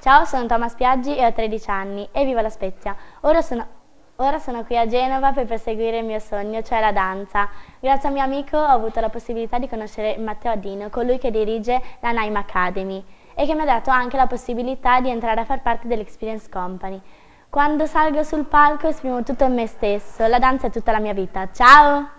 Ciao, sono Thomas Piaggi e ho 13 anni e vivo alla Spezia. Ora sono, ora sono qui a Genova per perseguire il mio sogno, cioè la danza. Grazie a mio amico ho avuto la possibilità di conoscere Matteo Adino, colui che dirige la Naima Academy e che mi ha dato anche la possibilità di entrare a far parte dell'Experience Company. Quando salgo sul palco esprimo tutto me stesso, la danza è tutta la mia vita. Ciao!